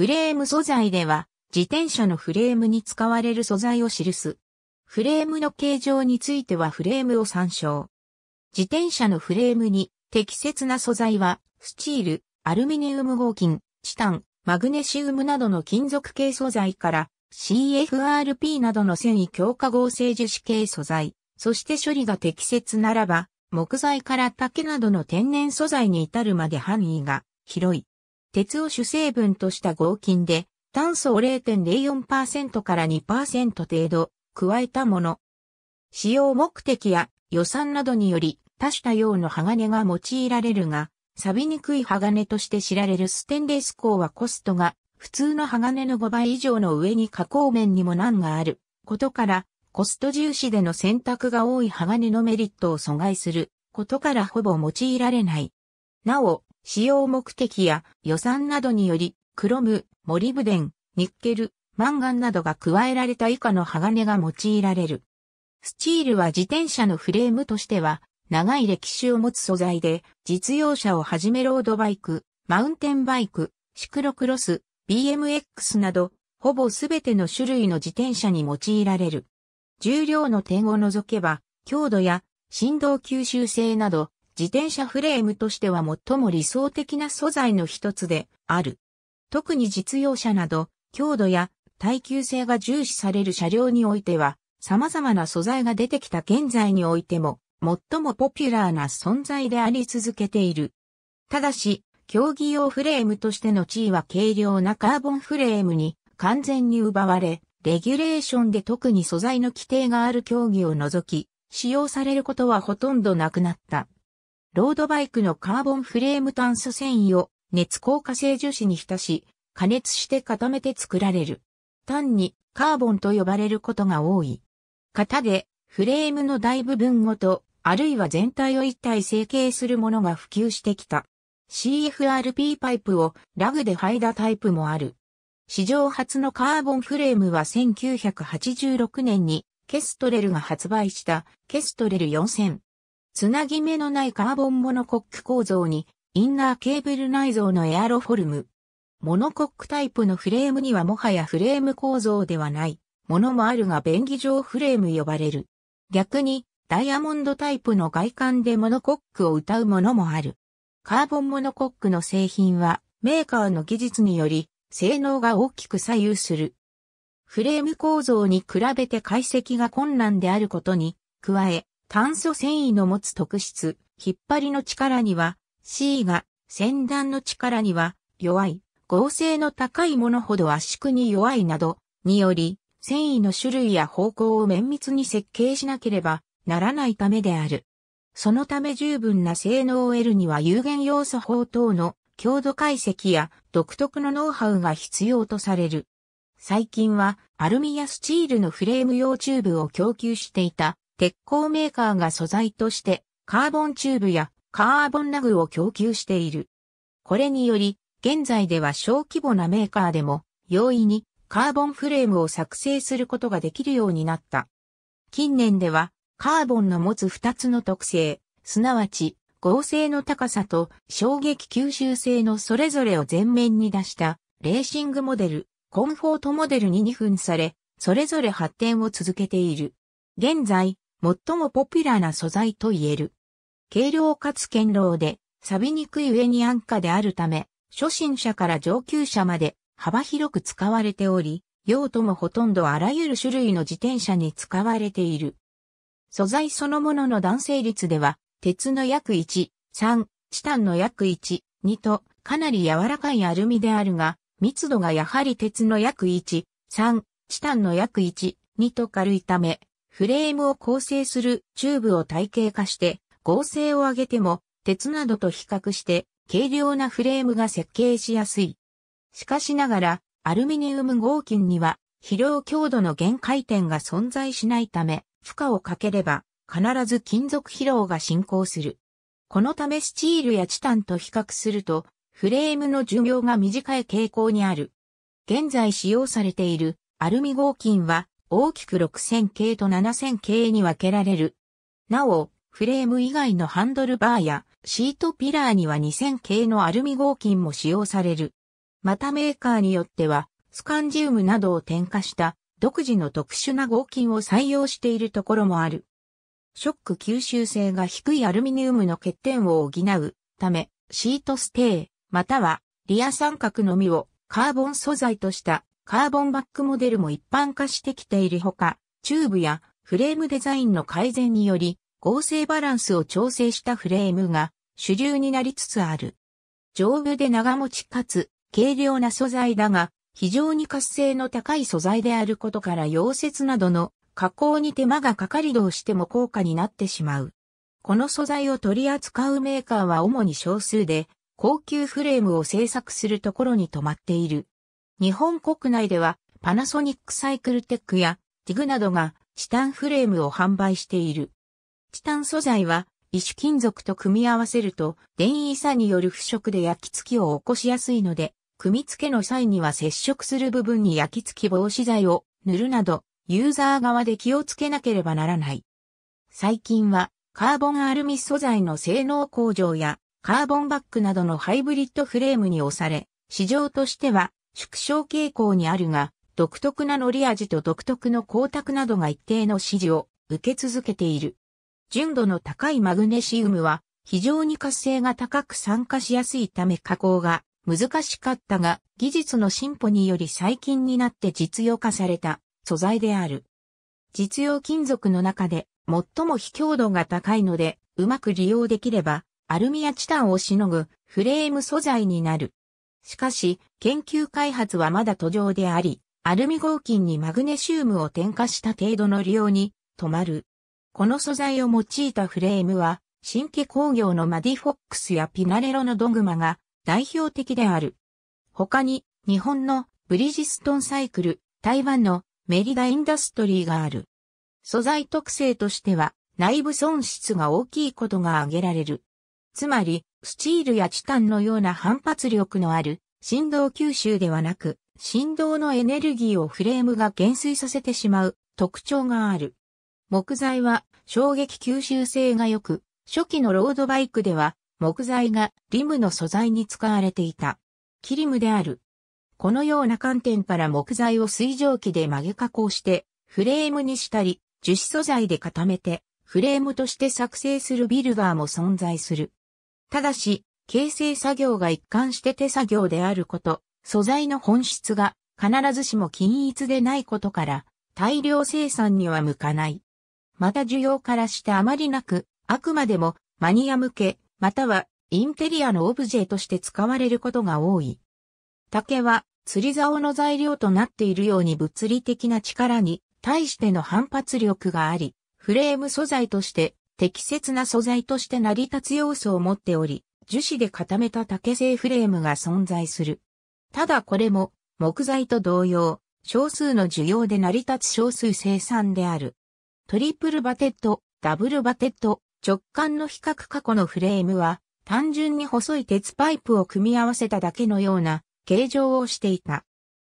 フレーム素材では、自転車のフレームに使われる素材を記す。フレームの形状についてはフレームを参照。自転車のフレームに適切な素材は、スチール、アルミニウム合金、チタン、マグネシウムなどの金属系素材から CFRP などの繊維強化合成樹脂系素材、そして処理が適切ならば、木材から竹などの天然素材に至るまで範囲が広い。鉄を主成分とした合金で、炭素を0.04%から2%程度加えたもの。使用目的や予算などにより多種多様の鋼が用いられるが、錆びにくい鋼として知られるステンレス鋼はコストが普通の鋼の5倍以上の上に加工面にも難があることから、コスト重視での選択が多い鋼のメリットを阻害することからほぼ用いられない。なお、使用目的や予算などにより、クロム、モリブデン、ニッケル、マンガンなどが加えられた以下の鋼が用いられる。スチールは自転車のフレームとしては、長い歴史を持つ素材で、実用車をはじめロードバイク、マウンテンバイク、シクロクロス、BMX など、ほぼすべての種類の自転車に用いられる。重量の点を除けば、強度や振動吸収性など、自転車フレームとしては最も理想的な素材の一つである。特に実用車など、強度や耐久性が重視される車両においては、様々な素材が出てきた現在においても、最もポピュラーな存在であり続けている。ただし、競技用フレームとしての地位は軽量なカーボンフレームに完全に奪われ、レギュレーションで特に素材の規定がある競技を除き、使用されることはほとんどなくなった。ロードバイクのカーボンフレーム炭素繊維を熱硬化性樹脂に浸し、加熱して固めて作られる。単にカーボンと呼ばれることが多い。型でフレームの大部分ごと、あるいは全体を一体成形するものが普及してきた。CFRP パイプをラグで剥いだタイプもある。史上初のカーボンフレームは1986年にケストレルが発売したケストレル4000。つなぎ目のないカーボンモノコック構造に、インナーケーブル内蔵のエアロフォルム。モノコックタイプのフレームにはもはやフレーム構造ではない、ものもあるが便宜上フレーム呼ばれる。逆に、ダイヤモンドタイプの外観でモノコックを歌うものもある。カーボンモノコックの製品は、メーカーの技術により、性能が大きく左右する。フレーム構造に比べて解析が困難であることに、加え、炭素繊維の持つ特質、引っ張りの力には C が、先端の力には弱い、合成の高いものほど圧縮に弱いなど、により、繊維の種類や方向を綿密に設計しなければならないためである。そのため十分な性能を得るには有限要素法等の強度解析や独特のノウハウが必要とされる。最近はアルミやスチールのフレーム用チューブを供給していた鉄鋼メーカーが素材としてカーボンチューブやカーボンラグを供給している。これにより、現在では小規模なメーカーでも容易にカーボンフレームを作成することができるようになった。近年ではカーボンの持つ2つの特性、すなわち合成の高さと衝撃吸収性のそれぞれを前面に出したレーシングモデル、コンフォートモデルに2分され、それぞれ発展を続けている。現在、最もポピュラーな素材と言える。軽量かつ堅牢で、錆びにくい上に安価であるため、初心者から上級者まで幅広く使われており、用途もほとんどあらゆる種類の自転車に使われている。素材そのものの弾性率では、鉄の約1、3、チタンの約1、2と、かなり柔らかいアルミであるが、密度がやはり鉄の約1、3、チタンの約1、2と軽いため、フレームを構成するチューブを体系化して合成を上げても鉄などと比較して軽量なフレームが設計しやすい。しかしながらアルミニウム合金には肥料強度の限界点が存在しないため負荷をかければ必ず金属疲労が進行する。このためスチールやチタンと比較するとフレームの寿命が短い傾向にある。現在使用されているアルミ合金は大きく6000系と7000系に分けられる。なお、フレーム以外のハンドルバーやシートピラーには2000系のアルミ合金も使用される。またメーカーによっては、スカンジウムなどを添加した独自の特殊な合金を採用しているところもある。ショック吸収性が低いアルミニウムの欠点を補うため、シートステー、またはリア三角のみをカーボン素材としたカーボンバックモデルも一般化してきているほか、チューブやフレームデザインの改善により、合成バランスを調整したフレームが主流になりつつある。丈夫で長持ちかつ軽量な素材だが、非常に活性の高い素材であることから溶接などの加工に手間がかかりどうしても高価になってしまう。この素材を取り扱うメーカーは主に少数で、高級フレームを製作するところに止まっている。日本国内ではパナソニックサイクルテックやティグなどがチタンフレームを販売している。チタン素材は異種金属と組み合わせると電位差による腐食で焼き付きを起こしやすいので、組み付けの際には接触する部分に焼き付き防止剤を塗るなど、ユーザー側で気をつけなければならない。最近はカーボンアルミ素材の性能向上やカーボンバッグなどのハイブリッドフレームに押され、市場としては縮小傾向にあるが、独特な乗り味と独特の光沢などが一定の支持を受け続けている。純度の高いマグネシウムは非常に活性が高く酸化しやすいため加工が難しかったが技術の進歩により最近になって実用化された素材である。実用金属の中で最も非強度が高いのでうまく利用できればアルミやチタンをしのぐフレーム素材になる。しかし、研究開発はまだ途上であり、アルミ合金にマグネシウムを添加した程度の利用に止まる。この素材を用いたフレームは、新規工業のマディフォックスやピナレロのドグマが代表的である。他に、日本のブリジストンサイクル、台湾のメリダインダストリーがある。素材特性としては、内部損失が大きいことが挙げられる。つまり、スチールやチタンのような反発力のある振動吸収ではなく、振動のエネルギーをフレームが減衰させてしまう特徴がある。木材は衝撃吸収性が良く、初期のロードバイクでは木材がリムの素材に使われていた。キリムである。このような観点から木材を水蒸気で曲げ加工してフレームにしたり、樹脂素材で固めてフレームとして作成するビルダーも存在する。ただし、形成作業が一貫して手作業であること、素材の本質が必ずしも均一でないことから、大量生産には向かない。また需要からしてあまりなく、あくまでもマニア向け、またはインテリアのオブジェとして使われることが多い。竹は釣り竿の材料となっているように物理的な力に対しての反発力があり、フレーム素材として適切な素材として成り立つ要素を持っており、樹脂で固めた竹製フレームが存在する。ただこれも、木材と同様、少数の需要で成り立つ少数生産である。トリプルバテット、ダブルバテット、直感の比較過去のフレームは、単純に細い鉄パイプを組み合わせただけのような形状をしていた。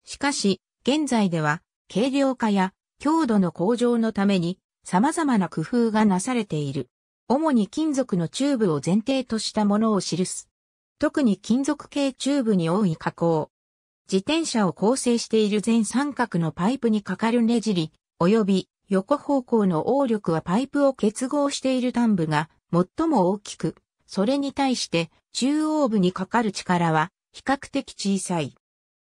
しかし、現在では、軽量化や強度の向上のために、様々な工夫がなされている。主に金属のチューブを前提としたものを記す。特に金属系チューブに多い加工。自転車を構成している全三角のパイプにかかるねじり、及び横方向の応力はパイプを結合している端部が最も大きく、それに対して中央部にかかる力は比較的小さい。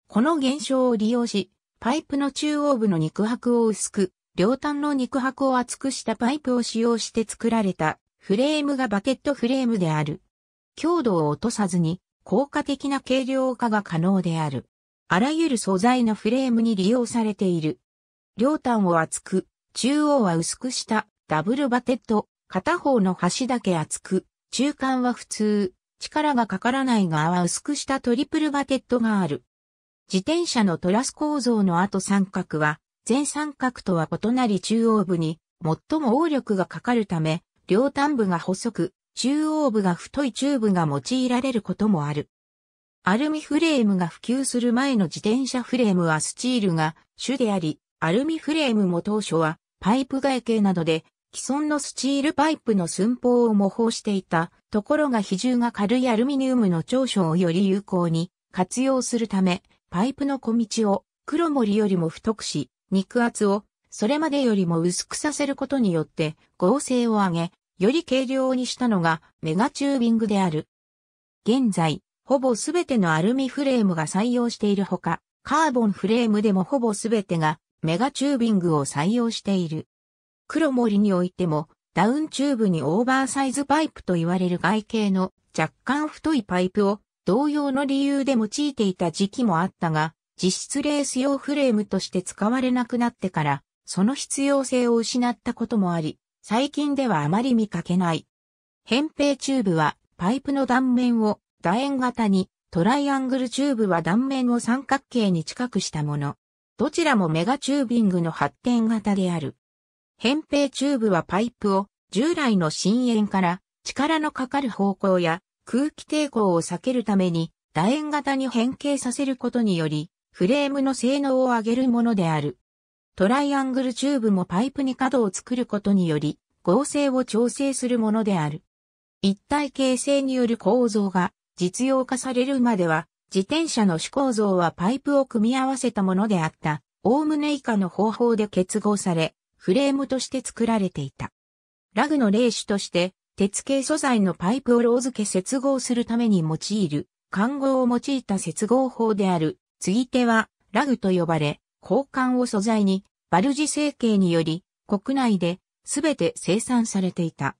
この現象を利用し、パイプの中央部の肉薄を薄く、両端の肉薄を厚くしたパイプを使用して作られたフレームがバケットフレームである。強度を落とさずに効果的な軽量化が可能である。あらゆる素材のフレームに利用されている。両端を厚く、中央は薄くしたダブルバケット、片方の端だけ厚く、中間は普通、力がかからない側は薄くしたトリプルバケットがある。自転車のトラス構造の後三角は全三角とは異なり中央部に最も応力がかかるため、両端部が細く、中央部が太いチューブが用いられることもある。アルミフレームが普及する前の自転車フレームはスチールが主であり、アルミフレームも当初はパイプ外形などで既存のスチールパイプの寸法を模倣していたところが比重が軽いアルミニウムの長所をより有効に活用するため、パイプの小道を黒森よりも太くし、肉厚をそれまでよりも薄くさせることによって合成を上げ、より軽量にしたのがメガチュービングである。現在、ほぼすべてのアルミフレームが採用しているほか、カーボンフレームでもほぼすべてがメガチュービングを採用している。黒森においても、ダウンチューブにオーバーサイズパイプと言われる外形の若干太いパイプを同様の理由で用いていた時期もあったが、実質レース用フレームとして使われなくなってから、その必要性を失ったこともあり、最近ではあまり見かけない。扁平チューブはパイプの断面を楕円型に、トライアングルチューブは断面を三角形に近くしたもの。どちらもメガチュービングの発展型である。扁平チューブはパイプを従来の深淵から力のかかる方向や空気抵抗を避けるために楕円型に変形させることによりフレームの性能を上げるものである。トライアングルチューブもパイプに角を作ることにより、合成を調整するものである。一体形成による構造が実用化されるまでは、自転車の主構造はパイプを組み合わせたものであった、おおむね以下の方法で結合され、フレームとして作られていた。ラグの例種として、鉄系素材のパイプをロー付け接合するために用いる、看護を用いた接合法である、継ぎ手はラグと呼ばれ、交換を素材に、バルジ成形により、国内で全て生産されていた。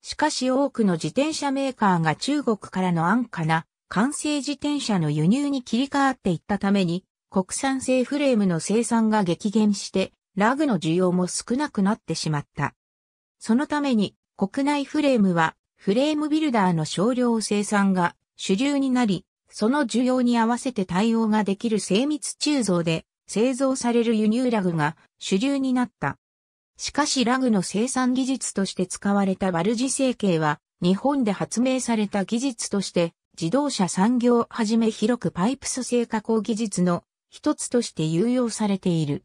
しかし多くの自転車メーカーが中国からの安価な完成自転車の輸入に切り替わっていったために、国産製フレームの生産が激減して、ラグの需要も少なくなってしまった。そのために、国内フレームは、フレームビルダーの少量生産が主流になり、その需要に合わせて対応ができる精密鋳造で製造される輸入ラグが主流になった。しかしラグの生産技術として使われたバルジ成形は日本で発明された技術として自動車産業をはじめ広くパイプ蘇生加工技術の一つとして有用されている。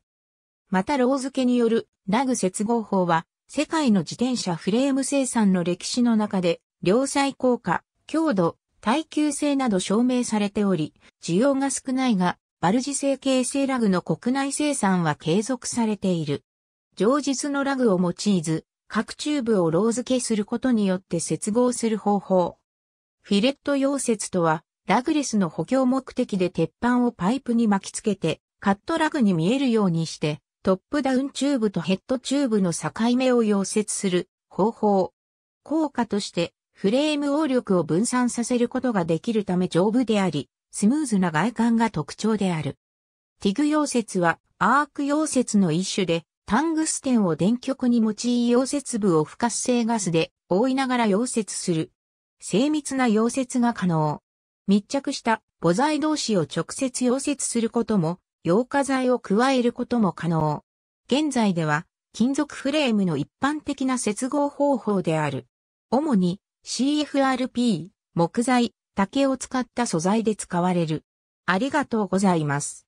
またロー付けによるラグ接合法は世界の自転車フレーム生産の歴史の中で、両際効果、強度、耐久性など証明されており、需要が少ないが、バルジ製形成ラグの国内生産は継続されている。上述のラグを用いず、各チューブをロー付けすることによって接合する方法。フィレット溶接とは、ラグレスの補強目的で鉄板をパイプに巻き付けて、カットラグに見えるようにして、トップダウンチューブとヘッドチューブの境目を溶接する方法。効果としてフレーム応力を分散させることができるため丈夫であり、スムーズな外観が特徴である。ティグ溶接はアーク溶接の一種で、タングステンを電極に用い溶接部を不活性ガスで覆いながら溶接する。精密な溶接が可能。密着した母材同士を直接溶接することも、溶化剤を加えることも可能。現在では金属フレームの一般的な接合方法である。主に CFRP、木材、竹を使った素材で使われる。ありがとうございます。